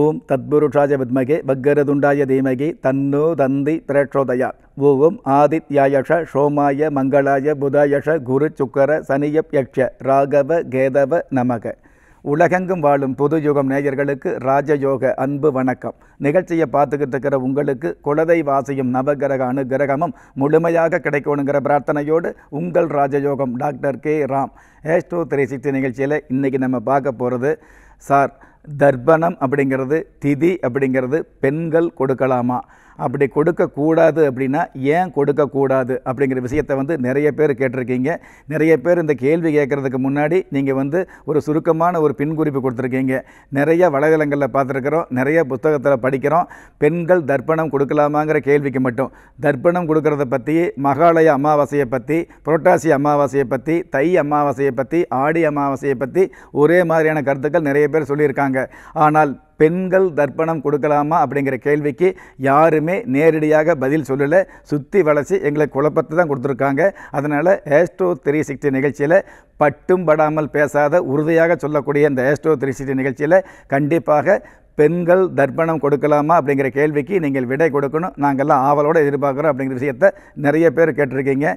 ஓம் தத்புருஷாய வித்மகே பக்கரதுண்டாய தீமகி தன்னோ தந்தி பிரேட்சோதயா ஓம் ஆதித்யாயஷ சோமாய மங்களாய புதாயஷ குரு சுக்கர சனியப் யக்ஷ ராகவ கேதவ நமக உலகெங்கும் வாழும் புது யுகம் நேயர்களுக்கு ராஜயோக அன்பு வணக்கம் நிகழ்ச்சியை பார்த்துக்கிட்டு இருக்கிற உங்களுக்கு குலதை வாசியும் நவகிரக அனுகிரகமும் முழுமையாக கிடைக்கணுங்கிற பிரார்த்தனையோடு உங்கள் Rajayogam doctor K Ram astro three sixty நிகழ்ச்சியில் இன்றைக்கி நம்ம பார்க்க போகிறது சார் தர்ப்பணம் அப்படிங்கிறது திதி அப்படிங்கிறது பெண்கள் கொடுக்கலாமா அப்படி கொடுக்கக்கூடாது அப்படின்னா ஏன் கொடுக்கக்கூடாது அப்படிங்கிற விஷயத்தை வந்து நிறைய பேர் கேட்டிருக்கீங்க நிறைய பேர் இந்த கேள்வி கேட்குறதுக்கு முன்னாடி நீங்கள் வந்து ஒரு சுருக்கமான ஒரு பின் குறிப்பு கொடுத்துருக்கீங்க நிறைய வலைதளங்களில் பார்த்துருக்குறோம் நிறைய புத்தகத்தில் படிக்கிறோம் பெண்கள் தர்ப்பணம் கொடுக்கலாமாங்கிற கேள்விக்கு மட்டும் தர்ப்பணம் கொடுக்கறத பற்றி மகாலய அமாவாசையை பற்றி புரட்டாசி அமாவாசையை பற்றி தை அமாவாசையை பற்றி ஆடி அமாவாசையை பற்றி ஒரே மாதிரியான கருத்துக்கள் நிறைய பேர் சொல்லியிருக்காங்க ஆனால் பெண்கள் தர்ப்பணம் கொடுக்கலாமா அப்படிங்கிற கேள்விக்கு யாருமே நேரடியாக பதில் சொல்லலை சுற்றி வளர்ச்சி எங்களுக்கு குழப்பத்தை தான் கொடுத்துருக்காங்க அதனால் ஏஸ்ட்ரோ த்ரீ சிக்ஸ்டி நிகழ்ச்சியில் பட்டும் படாமல் பேசாத உறுதியாக சொல்லக்கூடிய இந்த ஏஸ்ட்ரோ த்ரீ சிக்ஸ்டி நிகழ்ச்சியில் கண்டிப்பாக பெண்கள் தர்ப்பணம் கொடுக்கலாமா அப்படிங்கிற கேள்விக்கு நீங்கள் விடை கொடுக்கணும் நாங்கள்லாம் ஆவலோடு எதிர்பார்க்குறோம் அப்படிங்கிற விஷயத்தை நிறைய பேர் கேட்டிருக்கீங்க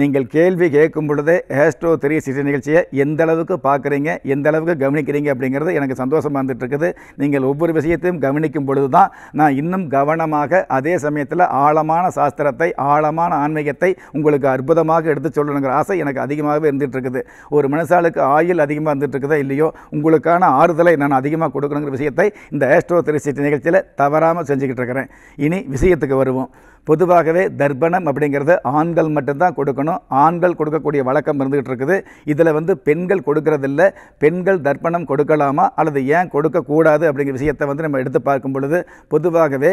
நீங்கள் கேள்வி கேட்கும் பொழுதே ஹேஸ்ட்ரோ த்ரீ சிக்ஸ்டி நிகழ்ச்சியை எந்த அளவுக்கு பார்க்குறீங்க எந்த அளவுக்கு கவனிக்கிறீங்க அப்படிங்கிறது எனக்கு சந்தோஷமாக இருந்துகிட்ருக்குது நீங்கள் ஒவ்வொரு விஷயத்தையும் கவனிக்கும் பொழுது தான் நான் இன்னும் கவனமாக அதே சமயத்தில் ஆழமான சாஸ்திரத்தை ஆழமான ஆன்மீகத்தை உங்களுக்கு அற்புதமாக எடுத்து சொல்லணுங்கிற ஆசை எனக்கு அதிகமாகவே இருந்துகிட்ருக்குது ஒரு மனுஷாளுக்கு ஆயுள் அதிகமாக இருந்துகிட்ருக்குதா இல்லையோ உங்களுக்கான ஆறுதலை நான் அதிகமாக கொடுக்கணுங்கிற விஷயத்தை இந்த இந்த ஆஸ்ட்ரோ தெரிசிட்டி நிகழ்ச்சியில் தவறாமல் செஞ்சுக்கிட்டு இருக்கிறேன் இனி விஷயத்துக்கு வருவோம் பொதுவாகவே தர்ப்பணம் அப்படிங்கிறது ஆண்கள் மட்டும்தான் கொடுக்கணும் ஆண்கள் கொடுக்கக்கூடிய வழக்கம் இருந்துகிட்டு இருக்குது இதில் வந்து பெண்கள் கொடுக்கறதில்ல பெண்கள் தர்ப்பணம் கொடுக்கலாமா அல்லது ஏன் கொடுக்கக்கூடாது அப்படிங்கிற விஷயத்தை வந்து நம்ம எடுத்து பார்க்கும் பொழுது பொதுவாகவே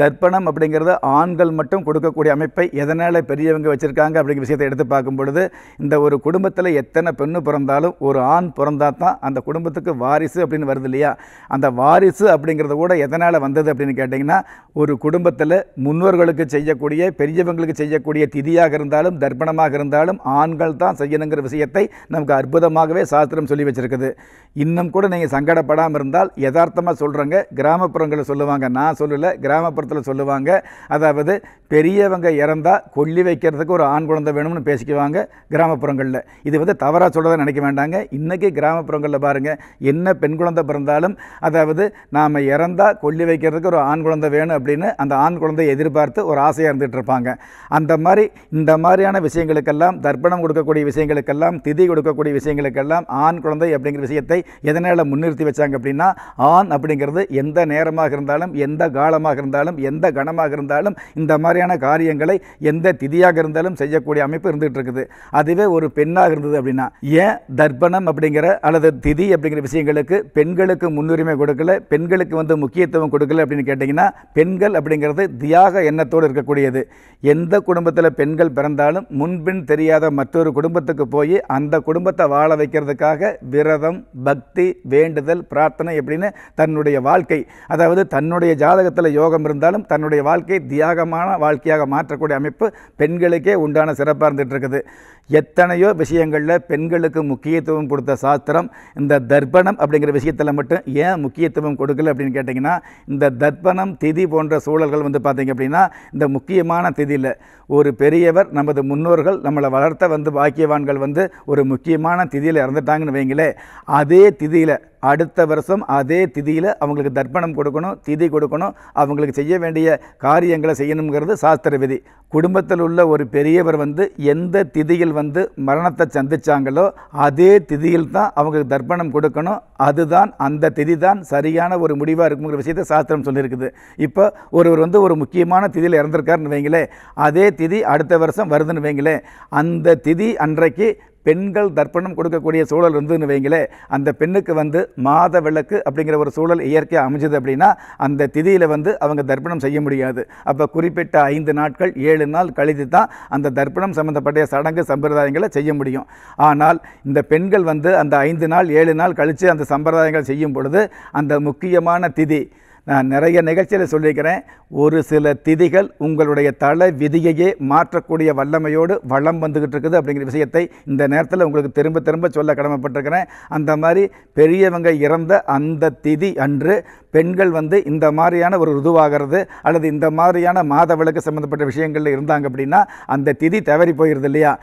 தர்ப்பணம் அப்படிங்கிறது ஆண்கள் மட்டும் கொடுக்கக்கூடிய அமைப்பை எதனால் பெரியவங்க வச்சுருக்காங்க அப்படிங்கிற விஷயத்தை எடுத்து பார்க்கும் பொழுது இந்த ஒரு குடும்பத்தில் எத்தனை பெண்ணு பிறந்தாலும் ஒரு ஆண் பிறந்தால் தான் அந்த குடும்பத்துக்கு வாரிசு அப்படின்னு வருது இல்லையா அந்த வாரிசு அப்படிங்கிறத கூட எதனால் வந்தது அப்படின்னு கேட்டிங்கன்னா ஒரு குடும்பத்தில் முன்னோர்களுக்கு செய்யக்கூடிய பெரியவங்களுக்கு செய்யக்கூடிய திதியாக இருந்தாலும் தர்ப்பணமாக இருந்தாலும் ஆண்கள் தான் செய்யணுங்கிற விஷயத்தை நமக்கு அற்புதமாகவே சாஸ்திரம் சொல்லி வச்சுருக்குது இன்னும் கூட நீங்கள் சங்கடப்படாமல் இருந்தால் யதார்த்தமாக சொல்கிறேங்க கிராமப்புறங்களில் சொல்லுவாங்க நான் சொல்லலை கிராமப்புறத்தில் சொல்லுவாங்க அதாவது பெரியவங்க இறந்தால் கொல்லி வைக்கிறதுக்கு ஒரு ஆண் குழந்தை வேணும்னு பேசிக்குவாங்க கிராமப்புறங்களில் இது வந்து தவறாக சொல்ல நினைக்க வேண்டாங்க இன்றைக்கி கிராமப்புறங்களில் பாருங்கள் என்ன பெண் குழந்தை பிறந்தாலும் அதாவது நாம் இறந்தால் கொல்லி வைக்கிறதுக்கு ஒரு ஆண் குழந்தை வேணும் அப்படின்னு அந்த ஆண் குழந்தை எதிர்பார்த்து ஒரு ஒரு ஆசையாக இருந்துகிட்டு இருப்பாங்க அந்த மாதிரி இந்த மாதிரியான விஷயங்களுக்கெல்லாம் தர்ப்பணம் கொடுக்கக்கூடிய விஷயங்களுக்கெல்லாம் திதி கொடுக்கக்கூடிய விஷயங்களுக்கெல்லாம் ஆண் குழந்தை அப்படிங்கிற விஷயத்தை எதனால் முன்னிறுத்தி வச்சாங்க அப்படின்னா ஆண் அப்படிங்கிறது எந்த நேரமாக இருந்தாலும் எந்த காலமாக இருந்தாலும் எந்த கணமாக இருந்தாலும் இந்த மாதிரியான காரியங்களை எந்த திதியாக இருந்தாலும் செய்யக்கூடிய அமைப்பு இருந்துகிட்டு இருக்குது அதுவே ஒரு பெண்ணாக இருந்தது அப்படின்னா ஏன் தர்ப்பணம் அப்படிங்கிற அல்லது திதி அப்படிங்கிற விஷயங்களுக்கு பெண்களுக்கு முன்னுரிமை கொடுக்கல பெண்களுக்கு வந்து முக்கியத்துவம் கொடுக்கல அப்படின்னு கேட்டிங்கன்னா பெண்கள் அப்படிங்கிறது தியாக எண்ணத்தோடு உறுதியோடு இருக்கக்கூடியது எந்த குடும்பத்தில் பெண்கள் பிறந்தாலும் முன்பின் தெரியாத மற்றொரு குடும்பத்துக்கு போய் அந்த குடும்பத்தை வாழ வைக்கிறதுக்காக விரதம் பக்தி வேண்டுதல் பிரார்த்தனை எப்படின்னு தன்னுடைய வாழ்க்கை அதாவது தன்னுடைய ஜாதகத்தில் யோகம் இருந்தாலும் தன்னுடைய வாழ்க்கை தியாகமான வாழ்க்கையாக மாற்றக்கூடிய அமைப்பு பெண்களுக்கே உண்டான சிறப்பாக இருந்துகிட்ருக்குது எத்தனையோ விஷயங்களில் பெண்களுக்கு முக்கியத்துவம் கொடுத்த சாஸ்திரம் இந்த தர்ப்பணம் அப்படிங்கிற விஷயத்தில் மட்டும் ஏன் முக்கியத்துவம் கொடுக்கல அப்படின்னு கேட்டிங்கன்னா இந்த தர்ப்பணம் திதி போன்ற சூழல்கள் வந்து பார்த்திங்க அப்படின்னா இந்த முக்கியமான திதியில் ஒரு பெரியவர் நமது முன்னோர்கள் நம்மளை வளர்த்த வந்து பாக்கியவான்கள் வந்து ஒரு முக்கியமான திதியில் இறந்துட்டாங்கன்னு வைங்களே அதே திதியில் அடுத்த வருஷம் அதே திதியில் அவங்களுக்கு தர்ப்பணம் கொடுக்கணும் திதி கொடுக்கணும் அவங்களுக்கு செய்ய வேண்டிய காரியங்களை செய்யணுங்கிறது சாஸ்திர விதி குடும்பத்தில் உள்ள ஒரு பெரியவர் வந்து எந்த திதியில் வந்து மரணத்தை சந்தித்தாங்களோ அதே திதியில் தான் அவங்களுக்கு தர்ப்பணம் கொடுக்கணும் அதுதான் அந்த திதி தான் சரியான ஒரு முடிவாக இருக்குங்கிற விஷயத்தை சாஸ்திரம் சொல்லியிருக்குது இப்போ ஒருவர் வந்து ஒரு முக்கியமான திதியில் இறந்திருக்காருன்னு வைங்களேன் அதே திதி அடுத்த வருஷம் வருதுன்னு வைங்களேன் அந்த திதி அன்றைக்கு பெண்கள் தர்ப்பணம் கொடுக்கக்கூடிய சூழல் இருந்துன்னு வைங்களே அந்த பெண்ணுக்கு வந்து மாத விளக்கு அப்படிங்கிற ஒரு சூழல் இயற்கையாக அமைஞ்சது அப்படின்னா அந்த திதியில் வந்து அவங்க தர்ப்பணம் செய்ய முடியாது அப்போ குறிப்பிட்ட ஐந்து நாட்கள் ஏழு நாள் கழித்து தான் அந்த தர்ப்பணம் சம்மந்தப்பட்ட சடங்கு சம்பிரதாயங்களை செய்ய முடியும் ஆனால் இந்த பெண்கள் வந்து அந்த ஐந்து நாள் ஏழு நாள் கழித்து அந்த சம்பிரதாயங்கள் செய்யும் பொழுது அந்த முக்கியமான திதி நான் நிறைய நிகழ்ச்சியில் சொல்லியிருக்கிறேன் ஒரு சில திதிகள் உங்களுடைய தலை விதியையே மாற்றக்கூடிய வல்லமையோடு வளம் வந்துக்கிட்டு இருக்குது அப்படிங்கிற விஷயத்தை இந்த நேரத்தில் உங்களுக்கு திரும்ப திரும்ப சொல்ல கடமைப்பட்டிருக்கிறேன் அந்த மாதிரி பெரியவங்க இறந்த அந்த திதி அன்று பெண்கள் வந்து இந்த மாதிரியான ஒரு ருதுவாகிறது அல்லது இந்த மாதிரியான மாதவிளக்கு சம்மந்தப்பட்ட விஷயங்களில் இருந்தாங்க அப்படின்னா அந்த திதி தவறி போயிடுது இல்லையா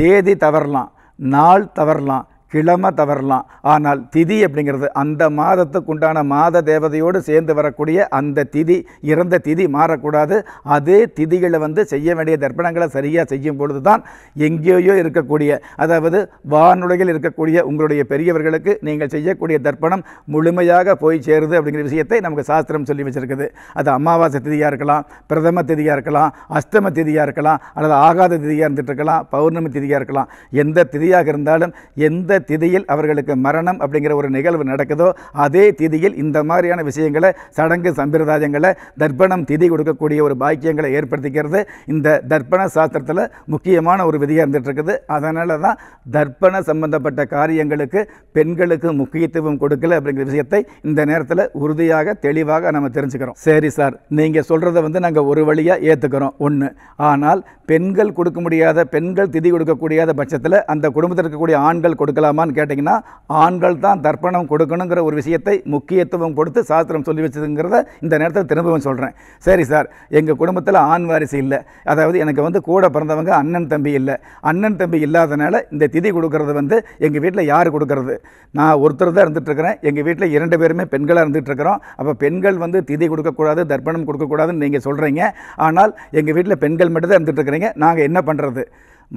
தேதி தவறலாம் நாள் தவறலாம் கிழமை தவறலாம் ஆனால் திதி அப்படிங்கிறது அந்த மாதத்துக்கு உண்டான மாத தேவதையோடு சேர்ந்து வரக்கூடிய அந்த திதி இறந்த திதி மாறக்கூடாது அதே திதிகளை வந்து செய்ய வேண்டிய தர்ப்பணங்களை சரியாக செய்யும் பொழுது தான் எங்கேயோ இருக்கக்கூடிய அதாவது வானுலகில் இருக்கக்கூடிய உங்களுடைய பெரியவர்களுக்கு நீங்கள் செய்யக்கூடிய தர்ப்பணம் முழுமையாக போய் சேருது அப்படிங்கிற விஷயத்தை நமக்கு சாஸ்திரம் சொல்லி வச்சுருக்குது அது அமாவாசை திதியாக இருக்கலாம் பிரதம திதியாக இருக்கலாம் அஷ்டம திதியாக இருக்கலாம் அல்லது ஆகாத திதியாக இருந்துகிட்டு இருக்கலாம் பௌர்ணமி திதியாக இருக்கலாம் எந்த திதியாக இருந்தாலும் எந்த திதியில் அவர்களுக்கு மரணம் அப்படிங்கிற ஒரு நிகழ்வு நடக்குதோ அதே திதியில் இந்த மாதிரியான விஷயங்களை சடங்கு சம்பிரதாயங்களை தர்ப்பணம் திதி கொடுக்கக்கூடிய ஒரு பாக்கியங்களை ஏற்படுத்திக்கிறது இந்த தர்ப்பண சாஸ்திரத்தில் முக்கியமான ஒரு விதியாக இருந்துகிட்ருக்குது அதனால தான் தர்ப்பண சம்பந்தப்பட்ட காரியங்களுக்கு பெண்களுக்கு முக்கியத்துவம் கொடுக்கல அப்படிங்கிற விஷயத்தை இந்த நேரத்தில் உறுதியாக தெளிவாக நம்ம தெரிஞ்சுக்கிறோம் சரி சார் நீங்கள் சொல்கிறத வந்து நாங்கள் ஒரு வழியாக ஏற்றுக்கிறோம் ஒன்று ஆனால் பெண்கள் கொடுக்க முடியாத பெண்கள் திதி கொடுக்கக்கூடிய பட்சத்தில் அந்த குடும்பத்தில் இருக்கக்கூடிய ஆண்கள் கொடுக்கலாம் கொடுக்கலாமான்னு கேட்டிங்கன்னா ஆண்கள் தான் தர்ப்பணம் கொடுக்கணுங்கிற ஒரு விஷயத்தை முக்கியத்துவம் கொடுத்து சாஸ்திரம் சொல்லி வச்சதுங்கிறத இந்த நேரத்தில் திரும்பவும் சொல்கிறேன் சரி சார் எங்கள் குடும்பத்தில் ஆண் வாரிசு இல்லை அதாவது எனக்கு வந்து கூட பிறந்தவங்க அண்ணன் தம்பி இல்லை அண்ணன் தம்பி இல்லாதனால இந்த திதி கொடுக்கறது வந்து எங்கள் வீட்டில் யார் கொடுக்கறது நான் ஒருத்தர் தான் இருந்துகிட்ருக்கிறேன் எங்கள் வீட்டில் இரண்டு பேருமே பெண்களாக இருந்துகிட்ருக்குறோம் அப்போ பெண்கள் வந்து திதி கொடுக்கக்கூடாது தர்ப்பணம் கொடுக்கக்கூடாதுன்னு நீங்கள் சொல்கிறீங்க ஆனால் எங்கள் வீட்டில் பெண்கள் மட்டும் தான் இருந்துகிட்ருக்கிறீங்க நாங்கள் என்ன பண்ணுறது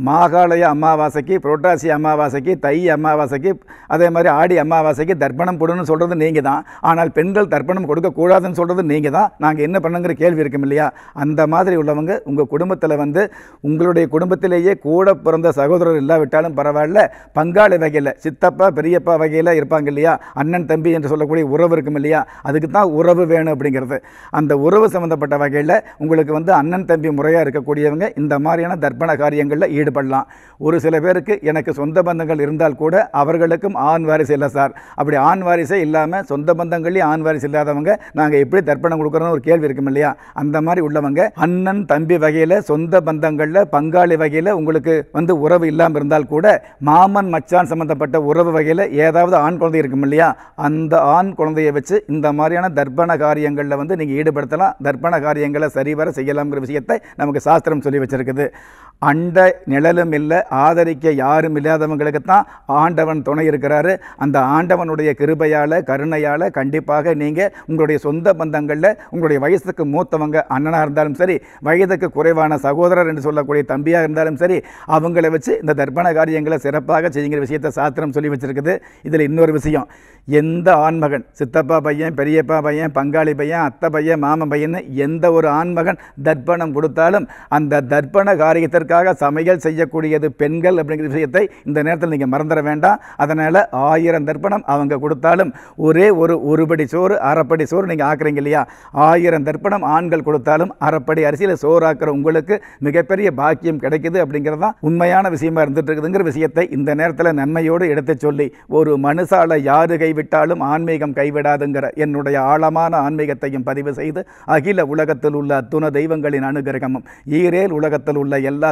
மாகாலய அமாவாசைக்கு புரட்டாசி அமாவாசைக்கு தை அமாவாசைக்கு அதே மாதிரி ஆடி அமாவாசைக்கு தர்ப்பணம் போடணும்னு சொல்கிறது நீங்கள் தான் ஆனால் பெண்கள் தர்ப்பணம் கொடுக்கக்கூடாதுன்னு சொல்கிறது நீங்கள் தான் நாங்கள் என்ன பண்ணுங்கிற கேள்வி இருக்கும் இல்லையா அந்த மாதிரி உள்ளவங்க உங்கள் குடும்பத்தில் வந்து உங்களுடைய குடும்பத்திலேயே கூட பிறந்த சகோதரர் இல்லாவிட்டாலும் பரவாயில்ல பங்காளி வகையில் சித்தப்பா பெரியப்பா வகையில் இருப்பாங்க இல்லையா அண்ணன் தம்பி என்று சொல்லக்கூடிய உறவு இருக்கும் இல்லையா அதுக்கு தான் உறவு வேணும் அப்படிங்கிறது அந்த உறவு சம்மந்தப்பட்ட வகையில் உங்களுக்கு வந்து அண்ணன் தம்பி முறையாக இருக்கக்கூடியவங்க இந்த மாதிரியான தர்ப்பண காரியங்களில் ஈடுபடலாம் ஒரு சில பேருக்கு எனக்கு சொந்த பந்தங்கள் இருந்தால் கூட அவர்களுக்கும் ஆண் வாரிசு இல்லை சார் அப்படி ஆண் வாரிசே இல்லாமல் சொந்த பந்தங்கள்லேயும் ஆண் வாரிசு இல்லாதவங்க நாங்கள் எப்படி தர்ப்பணம் கொடுக்குறோன்னு ஒரு கேள்வி இருக்கும் இல்லையா அந்த மாதிரி உள்ளவங்க அண்ணன் தம்பி வகையில் சொந்த பந்தங்களில் பங்காளி வகையில் உங்களுக்கு வந்து உறவு இல்லாமல் இருந்தால் கூட மாமன் மச்சான் சம்மந்தப்பட்ட உறவு வகையில் ஏதாவது ஆண் குழந்தை இருக்கும் இல்லையா அந்த ஆண் குழந்தையை வச்சு இந்த மாதிரியான தர்ப்பண காரியங்களில் வந்து நீங்கள் ஈடுபடுத்தலாம் தர்ப்பண காரியங்களை சரிவர செய்யலாம்ங்கிற விஷயத்தை நமக்கு சாஸ்திரம் சொல்லி வச்சுருக்குது அண்ட நிழலும் இல்லை ஆதரிக்க யாரும் இல்லாதவங்களுக்கு தான் ஆண்டவன் துணை இருக்கிறாரு அந்த ஆண்டவனுடைய கிருபையால் கருணையால் கண்டிப்பாக நீங்கள் உங்களுடைய சொந்த பந்தங்களில் உங்களுடைய வயசுக்கு மூத்தவங்க அண்ணனாக இருந்தாலும் சரி வயதுக்கு குறைவான சகோதரர் என்று சொல்லக்கூடிய தம்பியாக இருந்தாலும் சரி அவங்கள வச்சு இந்த தர்ப்பண காரியங்களை சிறப்பாக செய்யுங்கிற விஷயத்தை சாத்திரம் சொல்லி வச்சுருக்குது இதில் இன்னொரு விஷயம் எந்த ஆண்மகன் சித்தப்பா பையன் பெரியப்பா பையன் பங்காளி பையன் அத்தை பையன் மாமன் பையன் எந்த ஒரு ஆண்மகன் தர்ப்பணம் கொடுத்தாலும் அந்த தர்ப்பண காரியத்திற்கு பெண்களுக்காக சமையல் செய்யக்கூடியது பெண்கள் அப்படிங்கிற விஷயத்தை இந்த நேரத்தில் நீங்கள் மறந்துட வேண்டாம் அதனால் ஆயிரம் தர்ப்பணம் அவங்க கொடுத்தாலும் ஒரே ஒரு ஒருபடி சோறு அரைப்படி சோறு நீங்கள் ஆக்குறீங்க இல்லையா ஆயிரம் தர்ப்பணம் ஆண்கள் கொடுத்தாலும் அரைப்படி அரிசியில் ஆக்குற உங்களுக்கு மிகப்பெரிய பாக்கியம் கிடைக்குது அப்படிங்கிறது தான் உண்மையான விஷயமா இருந்துட்டு இருக்குதுங்கிற விஷயத்தை இந்த நேரத்தில் நன்மையோடு எடுத்து சொல்லி ஒரு மனுஷால யாரு கைவிட்டாலும் ஆன்மீகம் கைவிடாதுங்கிற என்னுடைய ஆழமான ஆன்மீகத்தையும் பதிவு செய்து அகில உலகத்தில் உள்ள அத்துண தெய்வங்களின் அனுகிரகமும் ஈரேல் உலகத்தில் உள்ள எல்லா